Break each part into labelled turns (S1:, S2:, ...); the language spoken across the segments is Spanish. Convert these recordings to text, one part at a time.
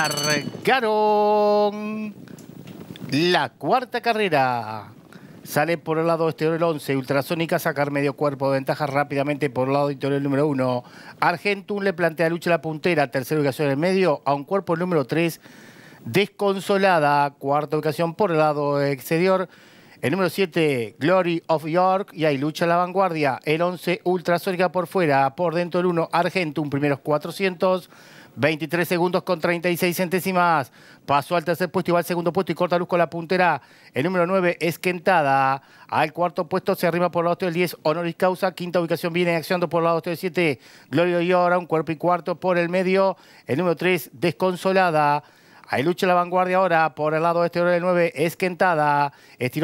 S1: largaron la cuarta carrera. Sale por el lado exterior el 11, Ultrasónica sacar medio cuerpo de ventaja rápidamente por el lado interior el número 1. Argentum le plantea lucha a la puntera, tercera ubicación en el medio, a un cuerpo el número 3, desconsolada, cuarta ubicación por el lado exterior. El número 7, Glory of York, y ahí lucha a la vanguardia. El 11, Ultrasónica por fuera, por dentro el 1, Argentum, primeros 400. 23 segundos con 36 centésimas. Pasó al tercer puesto y va al segundo puesto y corta luz con la puntera. El número 9 Esquentada. Al cuarto puesto se arriba por el lado del 10 Honoris Causa. Quinta ubicación viene accionando por el lado del 7 Gloria ora un cuerpo y cuarto por el medio. El número 3 Desconsolada. Hay lucha la vanguardia ahora por el lado exterior del 9. Es Quentada.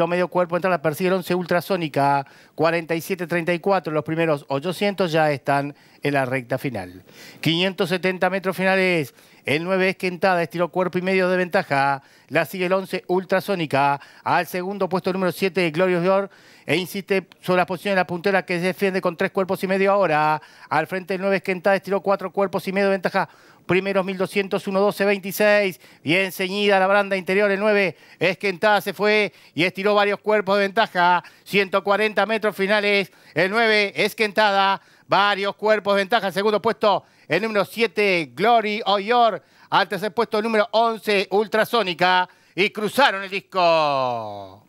S1: medio cuerpo. Entra la persigue 11 ultrasónica. 47-34. Los primeros 800 ya están en la recta final. 570 metros finales. El 9 esquentada, Quentada, estiró cuerpo y medio de ventaja. La sigue el 11, Ultrasónica. Al segundo puesto el número 7, Glorios Dior. E insiste sobre la posición de la puntera que se defiende con tres cuerpos y medio ahora. Al frente el 9 esquentada, Quentada, estiró cuatro cuerpos y medio de ventaja. Primeros 1200, 26. Bien ceñida la branda interior. El 9 esquentada, se fue y estiró varios cuerpos de ventaja. 140 metros finales. El 9 esquentada, Quentada. Varios cuerpos de ventaja. segundo puesto, el número 7, Glory Oyor. Al tercer puesto, el número 11, Ultrasónica. Y cruzaron el disco.